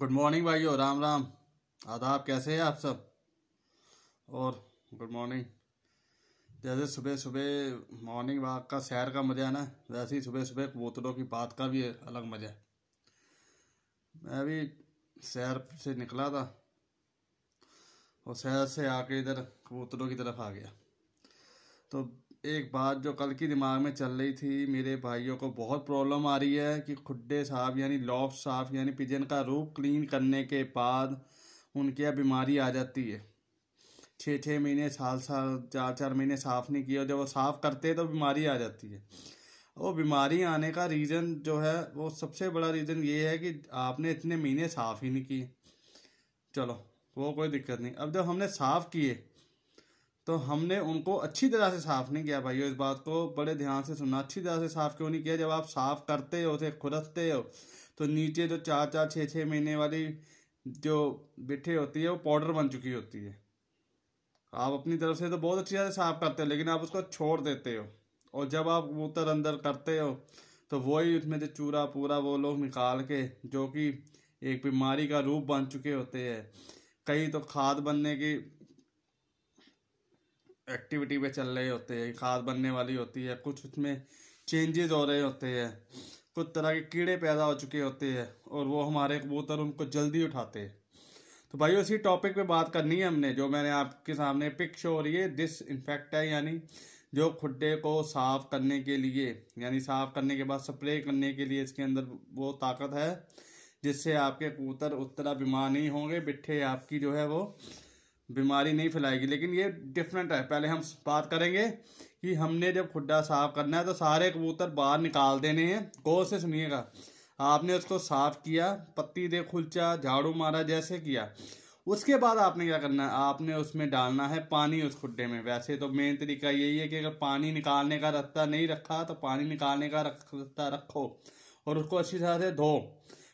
good morning भाइयों राम राम आदाब कैसे हैं आप सब और गुड मॉर्निंग जैसे सुबह सुबह मॉर्निंग वॉक का सैर का मज़ा है ना वैसे ही सुबह सुबह कबूतरों की बात का भी अलग मज़ा है मैं भी सैर से निकला था और सैर से आके इधर कबूतरों की तरफ आ गया तो एक बात जो कल की दिमाग में चल रही थी मेरे भाइयों को बहुत प्रॉब्लम आ रही है कि खुडे साफ यानी लॉफ साफ यानी पिजन का रूप क्लीन करने के बाद उनके यहाँ बीमारी आ जाती है छः छः महीने साल साल चार चार महीने साफ़ नहीं किया जब वो साफ़ करते हैं तो बीमारी आ जाती है वो बीमारी आने का रीज़न जो है वो सबसे बड़ा रीज़न ये है कि आपने इतने महीने साफ़ ही नहीं किए चलो वो कोई दिक्कत नहीं अब जब हमने साफ़ किए तो हमने उनको अच्छी तरह से साफ नहीं किया भाइयों इस बात को बड़े ध्यान से सुनना अच्छी तरह से साफ क्यों नहीं किया जब आप साफ करते हो उसे खुरसते हो तो नीचे जो चार चार छः छः महीने वाली जो बिठे होती है वो पाउडर बन चुकी होती है आप अपनी तरफ से तो बहुत अच्छी तरह से साफ करते हो लेकिन आप उसको छोड़ देते हो और जब आप उतर अंदर करते हो तो वही उसमें से चूरा पूरा वो लोग निकाल के जो कि एक बीमारी का रूप बन चुके होते हैं कई तो खाद बनने की एक्टिविटी पे चल रहे होते हैं खाद बनने वाली होती है कुछ उसमें चेंजेस हो रहे होते हैं कुछ तरह के कीड़े पैदा हो चुके होते हैं और वो हमारे कबूतर उनको जल्दी उठाते हैं तो भाई उसी टॉपिक पे बात करनी है हमने जो मैंने आपके सामने पिक शो हो रही है डिस इन्फेक्ट है यानी जो खुडे को साफ करने के लिए यानी साफ करने के बाद स्प्रे करने के लिए इसके अंदर वो ताकत है जिससे आपके कबूतर उस तरह बीमार नहीं होंगे बिट्ठे आपकी जो है वो बीमारी नहीं फैलाएगी लेकिन ये डिफरेंट है पहले हम बात करेंगे कि हमने जब खुडा साफ करना है तो सारे कबूतर बाहर निकाल देने हैं गौर से सुनिएगा आपने उसको साफ किया पत्ती दे खुलचा झाड़ू मारा जैसे किया उसके बाद आपने क्या करना है आपने उसमें डालना है पानी उस खुडे में वैसे तो मेन तरीका यही है कि अगर पानी निकालने का रास्ता नहीं रखा तो पानी निकालने का रास्ता रखो और उसको अच्छी तरह से धो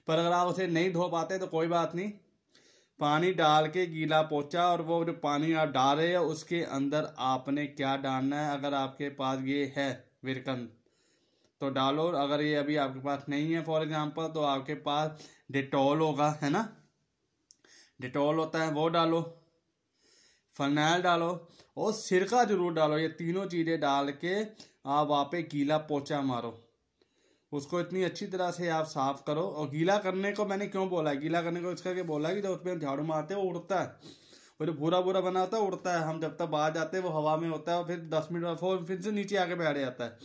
पर अगर आप उसे नहीं धो पाते तो कोई बात नहीं पानी डाल के गीला पोचा और वो जो पानी आप डाल रहे हैं उसके अंदर आपने क्या डालना है अगर आपके पास ये है विरकन तो डालो और अगर ये अभी आपके पास नहीं है फॉर एग्ज़ाम्पल तो आपके पास डिटॉल होगा है ना डिटॉल होता है वो डालो फरनैल डालो और सिरका ज़रूर डालो ये तीनों चीज़ें डाल के आप वहाँ पे गीला पोचा मारो उसको इतनी अच्छी तरह से आप साफ करो और गीला करने को मैंने क्यों बोला गीला करने को इसका के बोला कि जब उसमें हम झाड़ू मारते हैं वो उड़ता है वो जो भूरा भूरा बना होता है उड़ता है हम जब तक बाहर जाते हैं वो हवा में होता है और फिर दस मिनट बाद फोर फिर से नीचे आके बैठ जाता है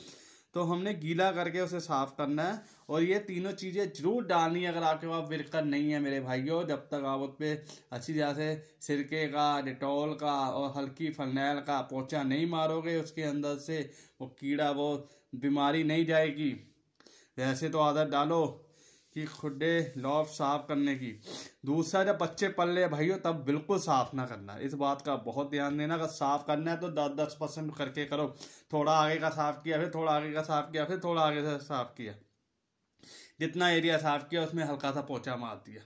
तो हमने गीला करके उसे साफ करना है और ये तीनों चीज़ें जरूर डालनी है अगर आपके पास विरकर नहीं है मेरे भाइयों जब तक आप उस पर अच्छी तरह से सिरके का डिटॉल का और हल्की फलनैल का पोचा नहीं मारोगे उसके अंदर से वो कीड़ा वो बीमारी नहीं जाएगी वैसे तो आदत डालो कि खुडे लॉफ साफ करने की दूसरा जब बच्चे पल रहे भाइयों तब बिल्कुल साफ ना करना इस बात का बहुत ध्यान देना अगर साफ करना है तो दस दस परसेंट करके करो थोड़ा आगे का साफ किया फिर थोड़ा आगे का साफ किया फिर थोड़ा आगे से साफ किया जितना एरिया साफ किया उसमें हल्का सा पोछा मार दिया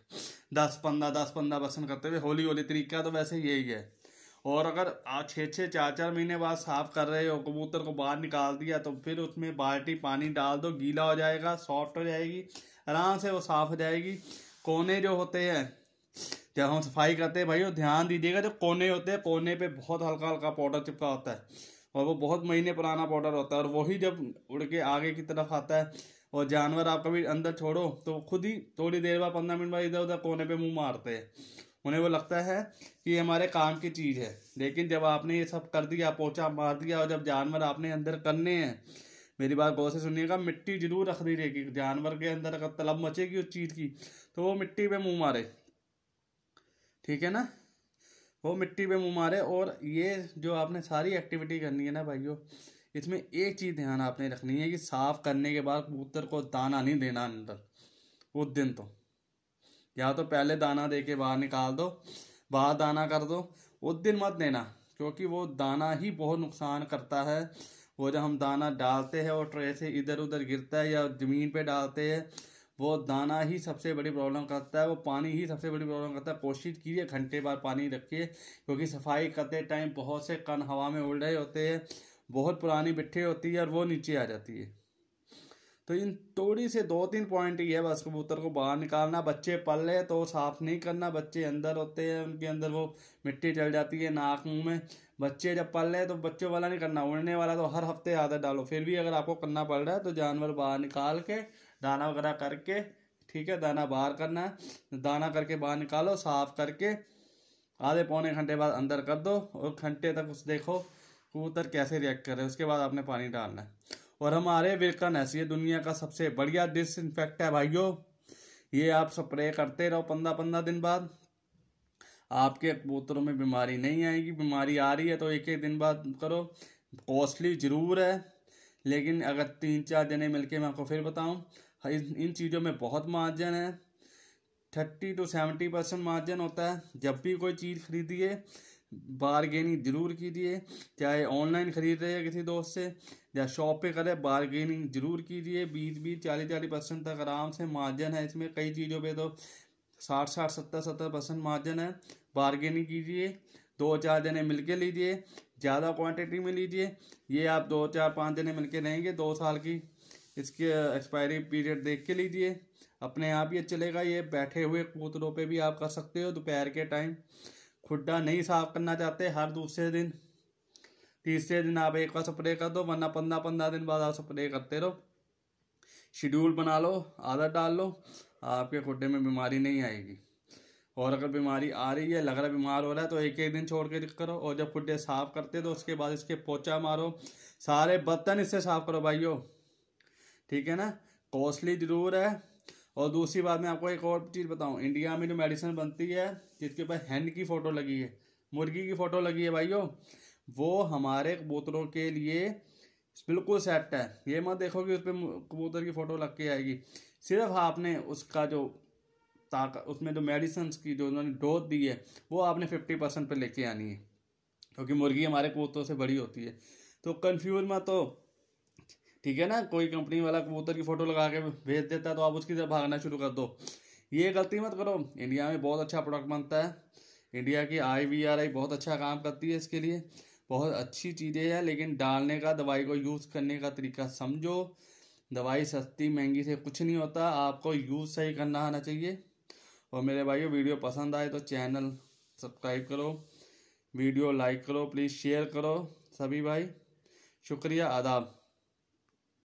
दस पंद्रह दस पंद्रह परसेंट करते हुए होली होली तरीका तो वैसे यही है और अगर छः छः चार चार महीने बाद साफ कर रहे हो कबूतर को बाहर निकाल दिया तो फिर उसमें बाल्टी पानी डाल दो गीला हो जाएगा सॉफ्ट हो जाएगी आराम से वो साफ हो जाएगी कोने जो होते हैं जब हम सफाई करते हैं भाई वो ध्यान दीजिएगा जो कोने होते हैं कोने पे बहुत हल्का हल्का पाउडर चिपका होता है और वो बहुत महीने पुराना पाउडर होता है और वही जब उड़ के आगे की तरफ आता है और जानवर आप कभी अंदर छोड़ो तो खुद ही थोड़ी देर बाद पंद्रह मिनट बाद इधर उधर कोने पे मुंह मारते हैं उन्हें वो लगता है कि ये हमारे काम की चीज़ है लेकिन जब आपने ये सब कर दिया पोछा मार दिया और जब जानवर आपने अंदर करने हैं मेरी बात गौर से सुनिएगा मिट्टी जरूर रख दी रहेगी जानवर के अंदर अगर तलब मचेगी उस चीज़ की तो वो मिट्टी पे मुंह मारे ठीक है ना वो मिट्टी पे मुंह मारे और ये जो आपने सारी एक्टिविटी करनी है ना भाइयों इसमें एक चीज़ ध्यान आपने रखनी है कि साफ़ करने के बाद कबूतर को दाना नहीं देना अंदर उस दिन तो या तो पहले दाना दे के बाहर निकाल दो बाहर दाना कर दो उस दिन मत देना क्योंकि वो दाना ही बहुत नुकसान करता है वो जब हम दाना डालते हैं और ट्रे से इधर उधर गिरता है या ज़मीन पे डालते हैं वो दाना ही सबसे बड़ी प्रॉब्लम करता है वो पानी ही सबसे बड़ी प्रॉब्लम करता है कोशिश कीजिए घंटे बाद पानी रखिए क्योंकि सफाई करते टाइम बहुत से कन हवा में उड़ रहे होते हैं बहुत पुरानी मिट्टी होती है और वो नीचे आ जाती है तो इन थोड़ी से दो तीन पॉइंट ही है बस कबूतर को बाहर निकालना बच्चे पल रहे तो साफ नहीं करना बच्चे अंदर होते हैं उनके अंदर वो मिट्टी चल जाती है नाक मुंह में बच्चे जब पल रहे तो बच्चों वाला नहीं करना उड़ने वाला तो हर हफ्ते आदत डालो फिर भी अगर आपको करना पड़ रहा है तो जानवर बाहर निकाल के दाना वगैरह करके ठीक है दाना बाहर करना है दाना करके बाहर निकालो साफ करके आधे पौने घंटे बाद अंदर कर दो और घंटे तक उस देखो कबूतर कैसे रिएक्ट कर रहे हैं उसके बाद आपने पानी डालना है और हमारे विल्कन ये दुनिया का सबसे बढ़िया डिस इन्फेक्ट है भाइयों ये आप स्प्रे करते रहो पंद्रह पंद्रह दिन बाद आपके कबूतरों में बीमारी नहीं आएगी बीमारी आ रही है तो एक एक दिन बाद करो कॉस्टली ज़रूर है लेकिन अगर तीन चार जने मिलके मैं आपको फिर बताऊं इन इन चीज़ों में बहुत मार्जिन है thirty two seventy percent margin होता है जब भी कोई चीज़ खरीदिए बारगेनिंग ज़रूर कीजिए चाहे ऑनलाइन ख़रीद रहे हैं किसी दोस्त से या शॉप पे करें बारगेनिंग जरूर कीजिए बीस बीस चालीस चालीस परसेंट तक आराम से मार्जिन है इसमें कई चीज़ों पे तो साठ साठ सत्तर सत्तर परसेंट मार्जिन है बारगेनिंग कीजिए दो चार जने के लीजिए ज़्यादा क्वांटिटी में लीजिए ये आप दो चार पाँच जने के रहेंगे दो साल की इसकी एक्सपायरी पीरियड देख के लीजिए अपने आप ही चलेगा ये बैठे हुए कूतरों पर भी आप कर सकते हो दोपहर के टाइम खुड्डा नहीं साफ करना चाहते हर दूसरे दिन तीसरे दिन आप एक बार स्प्रे कर दो वरना पंद्रह पंद्रह दिन बाद आप स्प्रे करते रहो शेड्यूल बना लो आदत डाल लो आपके खुडे में बीमारी नहीं आएगी और अगर बीमारी आ रही है लग रहा है बीमार हो रहा है तो एक एक दिन छोड़ के करो और जब खुडे साफ़ करते तो उसके बाद इसके पोचा मारो सारे बर्तन इससे साफ़ करो भाइयों ठीक है ना कॉस्टली ज़रूर है और दूसरी बात मैं आपको एक और चीज़ बताऊं इंडिया में जो मेडिसिन बनती है जिसके ऊपर हैंड की फ़ोटो लगी है मुर्गी की फ़ोटो लगी है भाइयों वो हमारे कबूतरों के लिए बिल्कुल सेट है ये मत देखो कि उस पर कबूतर की फ़ोटो लग के आएगी सिर्फ आपने उसका जो ताकत उसमें जो मेडिसन्स की जो उन्होंने डोज दी है वो आपने फिफ्टी परसेंट पर लेके आनी है क्योंकि मुर्गी हमारे कबूतरों से बड़ी होती है तो कन्फ्यूज मत हो ठीक है ना कोई कंपनी वाला कबूतर की फ़ोटो लगा के भेज देता है तो आप उसकी तरफ भागना शुरू कर दो ये गलती मत करो इंडिया में बहुत अच्छा प्रोडक्ट बनता है इंडिया की आई वी आर आई बहुत अच्छा काम करती है इसके लिए बहुत अच्छी चीज़ें हैं लेकिन डालने का दवाई को यूज़ करने का तरीका समझो दवाई सस्ती महंगी से कुछ नहीं होता आपको यूज़ सही करना आना चाहिए और मेरे भाइयों वीडियो पसंद आए तो चैनल सब्सक्राइब करो वीडियो लाइक करो प्लीज़ शेयर करो सभी भाई शुक्रिया आदाब